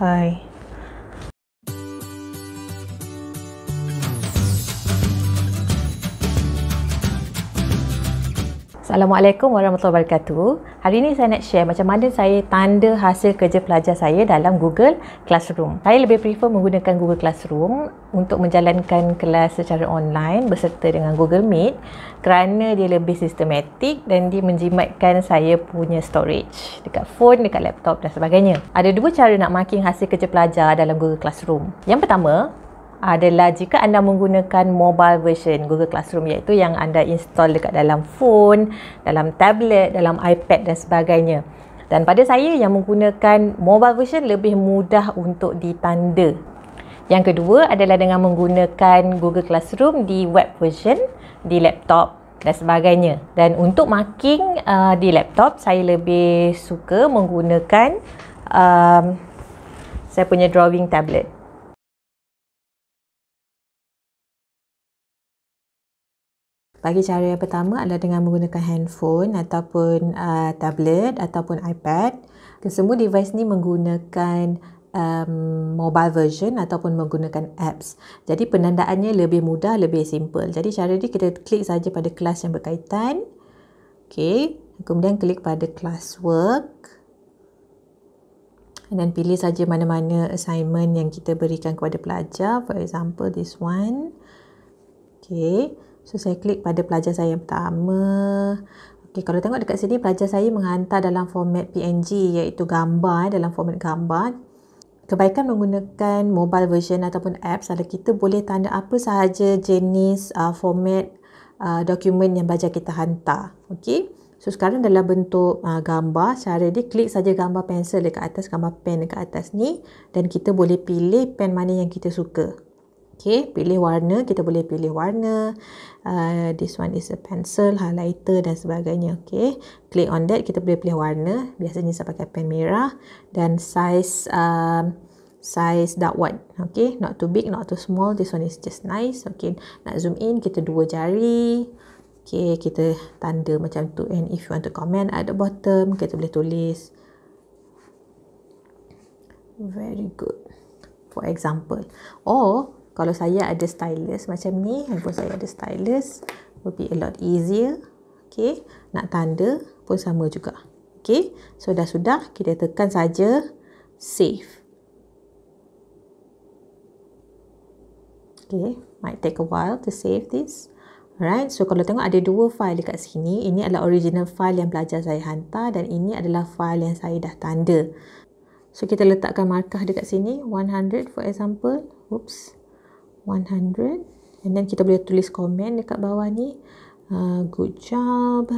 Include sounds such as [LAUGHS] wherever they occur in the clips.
Hi. Assalamualaikum warahmatullahi wabarakatuh. Hari ini saya nak share macam mana saya tanda hasil kerja pelajar saya dalam Google Classroom. Saya lebih prefer menggunakan Google Classroom untuk menjalankan kelas secara online berserta dengan Google Meet kerana dia lebih sistematik dan dia menjimatkan saya punya storage dekat phone, dekat laptop dan sebagainya. Ada dua cara nak marking hasil kerja pelajar dalam Google Classroom. Yang pertama, adalah jika anda menggunakan mobile version Google Classroom iaitu yang anda install dekat dalam phone, dalam tablet, dalam iPad dan sebagainya. Dan pada saya yang menggunakan mobile version lebih mudah untuk ditanda. Yang kedua adalah dengan menggunakan Google Classroom di web version, di laptop dan sebagainya. Dan untuk marking uh, di laptop, saya lebih suka menggunakan um, saya punya drawing tablet. Bagi cara yang pertama adalah dengan menggunakan handphone ataupun uh, tablet ataupun iPad. Kesemua device ni menggunakan um, mobile version ataupun menggunakan apps. Jadi penandaannya lebih mudah, lebih simple. Jadi cara ni kita klik saja pada kelas yang berkaitan. Okey, kemudian klik pada classwork. Dan pilih saja mana-mana assignment yang kita berikan kepada pelajar. For example, this one. Okey. So saya klik pada pelajar saya yang pertama. Okey, kalau tengok dekat sini pelajar saya menghantar dalam format PNG iaitu gambar eh, dalam format gambar. Kebaikan menggunakan mobile version ataupun apps adalah kita boleh tanda apa sahaja jenis uh, format uh, dokumen yang baca kita hantar. Okey. So sekarang dalam bentuk uh, gambar, cara dia klik saja gambar pensel dekat atas, gambar pen dekat atas ni dan kita boleh pilih pen mana yang kita suka. Okay, pilih warna. Kita boleh pilih warna. Uh, this one is a pencil, highlighter dan sebagainya. Okay, click on that. Kita boleh pilih warna. Biasanya saya pakai pen merah. Dan size um, size dark white. Okay, not too big, not too small. This one is just nice. Okay, nak zoom in. Kita dua jari. Okay, kita tanda macam tu. And if you want to comment at the bottom, kita boleh tulis. Very good. For example. Or, kalau saya ada stylus macam ni handphone saya ada stylus will be a lot easier okay nak tanda pun sama juga okay so dah sudah kita tekan saja save okay might take a while to save this Alright, so kalau tengok ada dua file dekat sini. Ini adalah original file yang pelajar saya hantar dan ini adalah file yang saya dah tanda. So kita letakkan markah dekat sini. 100 for example. Oops. 100 and then kita boleh tulis komen dekat bawah ni uh, good job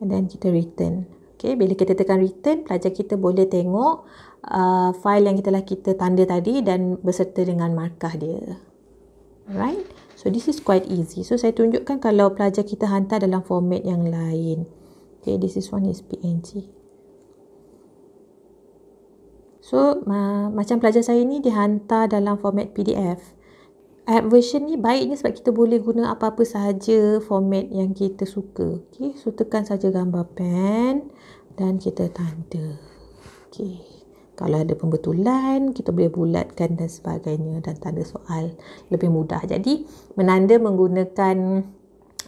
and then kita return ok bila kita tekan return pelajar kita boleh tengok uh, file yang kita telah kita tanda tadi dan berserta dengan markah dia alright so this is quite easy so saya tunjukkan kalau pelajar kita hantar dalam format yang lain ok this is one is PNG So uh, macam pelajar saya ni dihantar dalam format PDF. App version ni baiknya sebab kita boleh guna apa-apa sahaja format yang kita suka. Okay, so tekan saja gambar pen dan kita tanda. Okay, kalau ada pembetulan kita boleh bulatkan dan sebagainya dan tanda soal lebih mudah. Jadi menanda menggunakan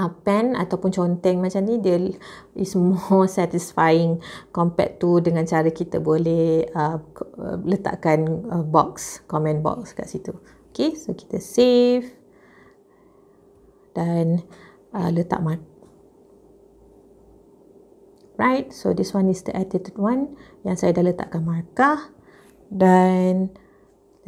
uh, pen ataupun conteng macam ni dia [LAUGHS] is more [LAUGHS] satisfying compared to dengan cara kita boleh uh, letakkan uh, box comment box kat situ ok so kita save dan uh, letak mark right so this one is the attitude one yang saya dah letakkan markah dan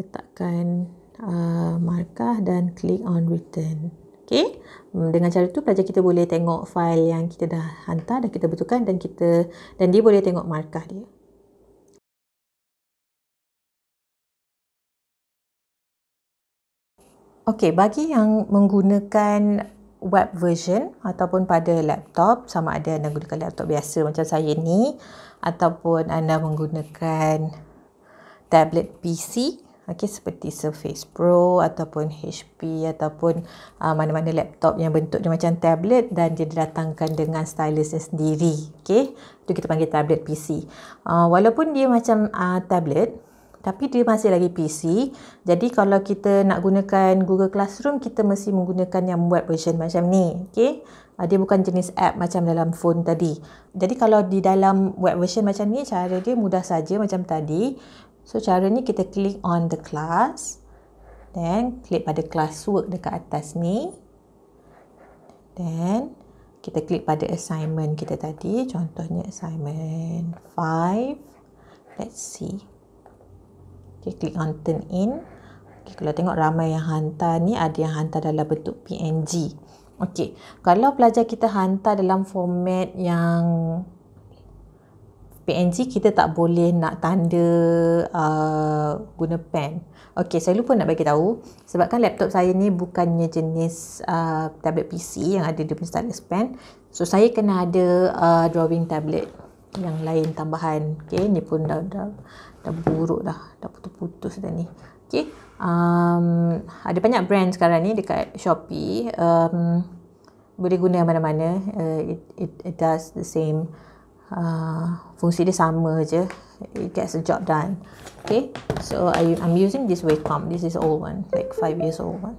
letakkan uh, markah dan click on return Okey. Hmm, dengan cara tu pelajar kita boleh tengok fail yang kita dah hantar dan kita butuhkan dan kita dan dia boleh tengok markah dia. Okey, bagi yang menggunakan web version ataupun pada laptop sama ada anda gunakan laptop biasa macam saya ni ataupun anda menggunakan tablet PC okay, seperti Surface Pro ataupun HP ataupun uh, mana-mana uh, laptop yang bentuk dia macam tablet dan dia didatangkan dengan stylusnya sendiri okay? itu kita panggil tablet PC uh, walaupun dia macam uh, tablet tapi dia masih lagi PC jadi kalau kita nak gunakan Google Classroom kita mesti menggunakan yang web version macam ni okay? Uh, dia bukan jenis app macam dalam phone tadi. Jadi kalau di dalam web version macam ni, cara dia mudah saja macam tadi. So cara ni kita klik on the class. Then klik pada classwork dekat atas ni. Then kita klik pada assignment kita tadi. Contohnya assignment 5. Let's see. Okay, klik on turn in. Okay, kalau tengok ramai yang hantar ni ada yang hantar dalam bentuk PNG. Okey, kalau pelajar kita hantar dalam format yang PNG kita tak boleh nak tanda uh, guna pen. Okey, saya lupa nak bagi tahu sebabkan laptop saya ni bukannya jenis uh, tablet PC yang ada dia punya stylus pen. So saya kena ada uh, drawing tablet yang lain tambahan. Okey, ni pun dah dah dah buruk dah. Dah putus-putus dah ni. Okey. Um, ada banyak brand sekarang ni dekat Shopee. Um, boleh guna mana-mana. Uh, it, it, it does the same Ah, fungsi dia sama je it gets the job done okay so I, I'm using this Wacom this is old one like five years old one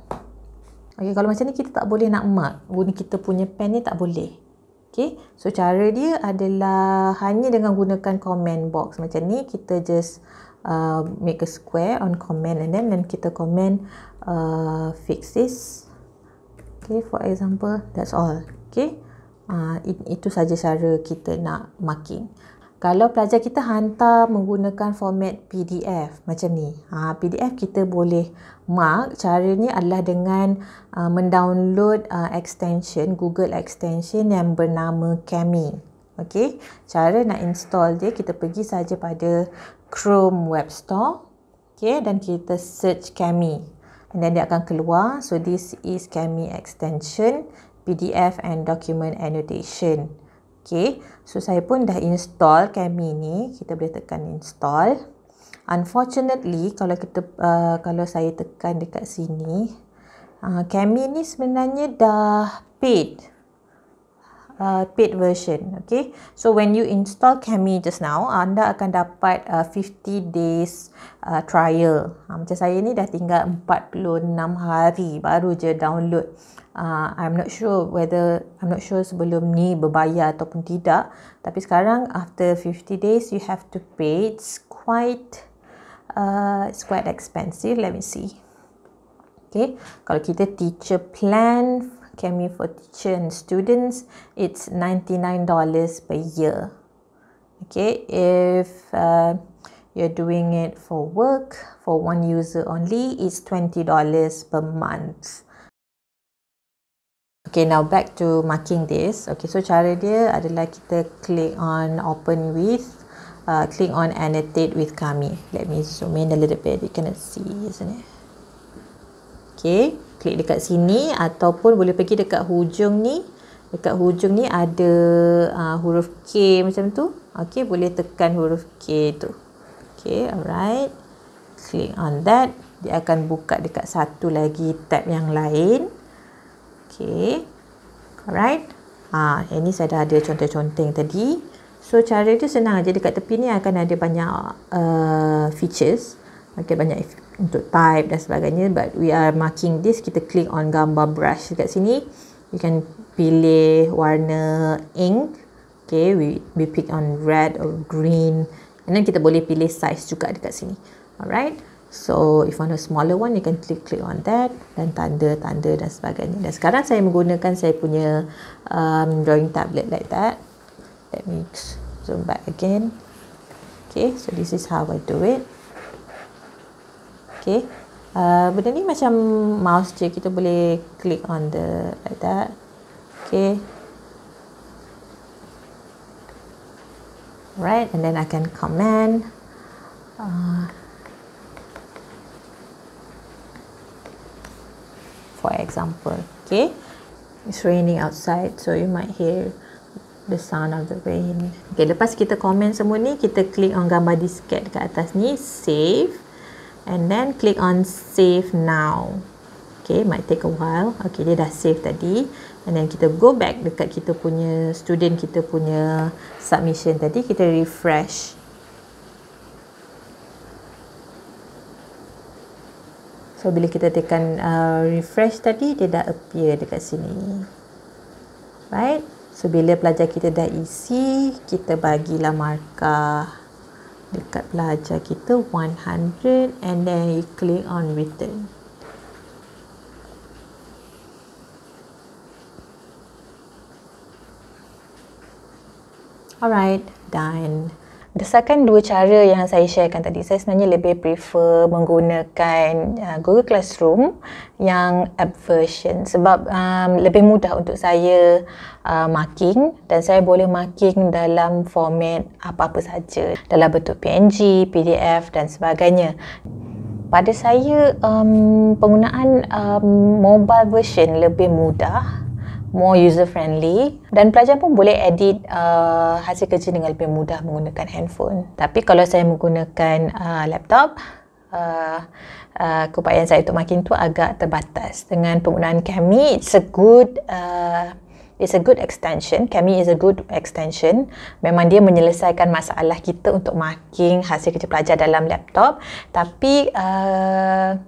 okay kalau macam ni kita tak boleh nak mark guna kita punya pen ni tak boleh okay so cara dia adalah hanya dengan gunakan comment box macam ni kita just uh, make a square on comment and then then kita comment uh, fix this okay for example that's all okay Ah, itu saja cara kita nak marking. Kalau pelajar kita hantar menggunakan format PDF macam ni. Ha, ah, PDF kita boleh mark. Cara ni adalah dengan uh, mendownload uh, extension, Google extension yang bernama Kami. Okey. Cara nak install dia, kita pergi saja pada Chrome Web Store. Okey. Dan kita search Kami. And dia akan keluar. So, this is Kami extension. PDF and document annotation. Okay, so saya pun dah install Kami ni. Kita boleh tekan install. Unfortunately, kalau kita uh, kalau saya tekan dekat sini, uh, Kami uh, ni sebenarnya dah paid uh, paid version okay so when you install Kami just now anda akan dapat uh, 50 days uh, trial uh, macam saya ni dah tinggal 46 hari baru je download uh, I'm not sure whether I'm not sure sebelum ni berbayar ataupun tidak tapi sekarang after 50 days you have to pay it's quite uh, it's quite expensive let me see Okay, kalau kita teacher plan CAMI for teacher and students, it's $99 per year. Okay, if uh, you're doing it for work, for one user only, it's $20 per month. Okay, now back to marking this. Okay, so cara dia adalah kita click on open with, uh, click on annotate with kami. Let me zoom in a little bit, you cannot see, isn't it? Okey, klik dekat sini ataupun boleh pergi dekat hujung ni. Dekat hujung ni ada uh, huruf K macam tu. Okey, boleh tekan huruf K tu. Okey, alright. Click on that. Dia akan buka dekat satu lagi tab yang lain. Okey. Alright. Ah, ha, uh, ini saya dah ada contoh-contoh tadi. So cara dia senang aja dekat tepi ni akan ada banyak uh, features. Okay banyak untuk type dan sebagainya But we are marking this Kita click on gambar brush dekat sini You can pilih warna ink Okay, we, we pick on red or green And then kita boleh pilih size juga dekat sini Alright So, if you want a smaller one You can click click on that Dan tanda-tanda dan sebagainya Dan sekarang saya menggunakan saya punya um, Drawing tablet like that Let me zoom back again Okay, so this is how I do it Okay. Uh, benda ni macam mouse je. Kita boleh click on the like that. Okay. Right. And then I can comment. Uh, for example. Okay. It's raining outside. So you might hear the sound of the rain. Okay. Lepas kita comment semua ni, kita click on gambar disket dekat atas ni. Save and then click on save now Okay, might take a while Okay, dia dah save tadi and then kita go back dekat kita punya student kita punya submission tadi kita refresh so bila kita tekan uh, refresh tadi dia dah appear dekat sini right so bila pelajar kita dah isi kita bagilah markah dekat pelajar kita 100 and then you click on return Alright, done. Berdasarkan dua cara yang saya sharekan tadi, saya sebenarnya lebih prefer menggunakan uh, Google Classroom yang app version sebab um, lebih mudah untuk saya uh, marking dan saya boleh marking dalam format apa-apa saja dalam bentuk PNG, PDF dan sebagainya. Pada saya, um, penggunaan um, mobile version lebih mudah more user friendly dan pelajar pun boleh edit uh, hasil kerja dengan lebih mudah menggunakan handphone tapi kalau saya menggunakan uh, laptop uh, Uh, keupayaan saya untuk makin tu agak terbatas dengan penggunaan Kami it's a good uh, it's a good extension Kami is a good extension memang dia menyelesaikan masalah kita untuk marking hasil kerja pelajar dalam laptop tapi uh,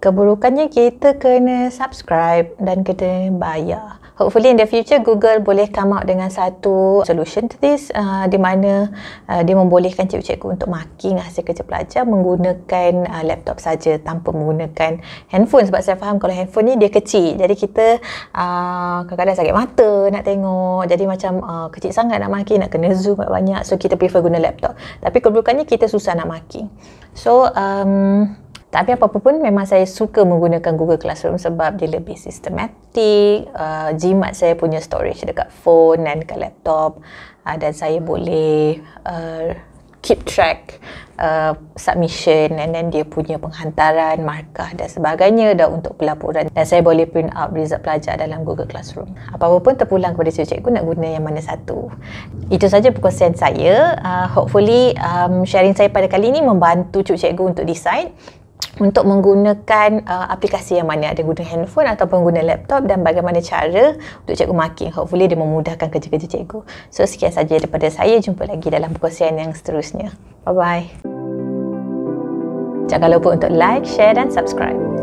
keburukannya kita kena subscribe dan kena bayar hopefully in the future Google boleh come out dengan satu solution to this uh, di mana uh, dia membolehkan cikgu-cikgu untuk marking hasil kerja pelajar menggunakan uh, laptop saja tanpa menggunakan handphone sebab saya faham kalau handphone ni dia kecil jadi kita uh, kadang-kadang sakit mata nak tengok jadi macam uh, kecil sangat nak marking nak kena zoom banyak so kita prefer guna laptop tapi keburukannya kita susah nak marking so um, tapi apa-apa pun memang saya suka menggunakan Google Classroom sebab dia lebih sistematik, uh, jimat saya punya storage dekat phone dan dekat laptop uh, dan saya boleh uh, keep track uh, submission dan then dia punya penghantaran, markah dan sebagainya dah untuk pelaporan dan saya boleh print out result pelajar dalam Google Classroom. Apa-apa pun terpulang kepada cikgu-cikgu nak guna yang mana satu. Itu saja perkongsian saya. Uh, hopefully um, sharing saya pada kali ini membantu cikgu-cikgu untuk decide untuk menggunakan uh, aplikasi yang mana ada guna handphone atau pengguna laptop dan bagaimana cara untuk cikgu marking hopefully dia memudahkan kerja-kerja cikgu so sekian saja daripada saya jumpa lagi dalam perkongsian yang seterusnya bye bye jangan lupa untuk like share dan subscribe